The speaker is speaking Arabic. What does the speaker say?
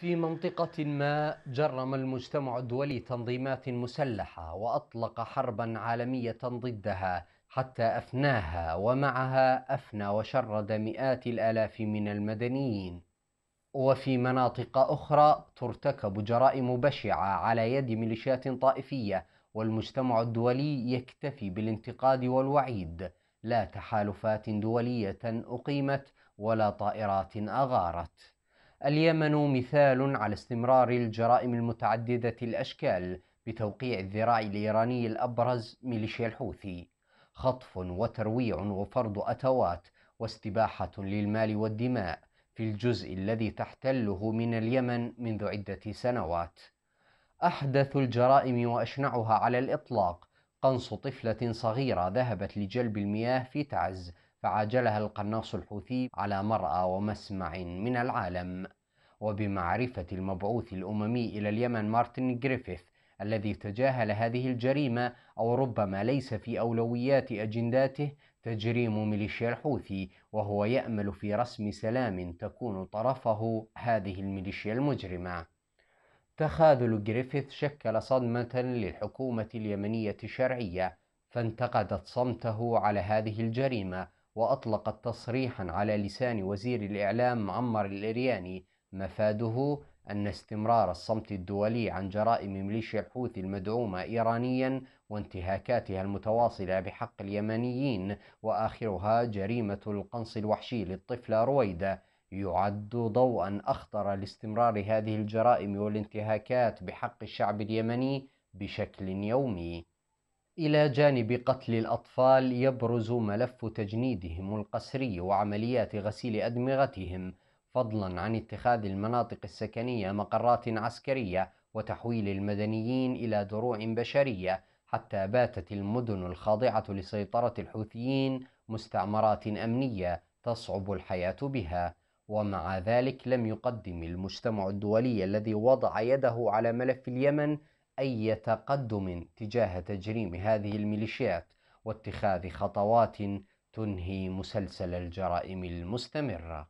في منطقة ما جرم المجتمع الدولي تنظيمات مسلحة وأطلق حربا عالمية ضدها حتى أفناها ومعها أفنى وشرد مئات الآلاف من المدنيين وفي مناطق أخرى ترتكب جرائم بشعة على يد ميليشيات طائفية والمجتمع الدولي يكتفي بالانتقاد والوعيد لا تحالفات دولية أقيمت ولا طائرات أغارت اليمن مثال على استمرار الجرائم المتعددة الأشكال بتوقيع الذراع الإيراني الأبرز ميليشيا الحوثي خطف وترويع وفرض أتوات واستباحة للمال والدماء في الجزء الذي تحتله من اليمن منذ عدة سنوات أحدث الجرائم وأشنعها على الإطلاق قنص طفلة صغيرة ذهبت لجلب المياه في تعز فعاجلها القناص الحوثي على مرأى ومسمع من العالم وبمعرفة المبعوث الأممي إلى اليمن مارتن جريفيث الذي تجاهل هذه الجريمة أو ربما ليس في أولويات أجنداته تجريم ميليشيا الحوثي وهو يأمل في رسم سلام تكون طرفه هذه الميليشيا المجرمة تخاذل جريفيث شكل صدمة للحكومة اليمنية الشرعية فانتقدت صمته على هذه الجريمة وأطلقت تصريحا على لسان وزير الإعلام معمر الإرياني مفاده أن استمرار الصمت الدولي عن جرائم ميليشيا الحوثي المدعومة إيرانيا وانتهاكاتها المتواصلة بحق اليمنيين وآخرها جريمة القنص الوحشي للطفلة رويدة يعد ضوءا أخطر لاستمرار هذه الجرائم والانتهاكات بحق الشعب اليمني بشكل يومي إلى جانب قتل الأطفال يبرز ملف تجنيدهم القسري وعمليات غسيل أدمغتهم فضلا عن اتخاذ المناطق السكنية مقرات عسكرية وتحويل المدنيين إلى دروع بشرية حتى باتت المدن الخاضعة لسيطرة الحوثيين مستعمرات أمنية تصعب الحياة بها ومع ذلك لم يقدم المجتمع الدولي الذي وضع يده على ملف اليمن أي تقدم تجاه تجريم هذه الميليشيات واتخاذ خطوات تنهي مسلسل الجرائم المستمره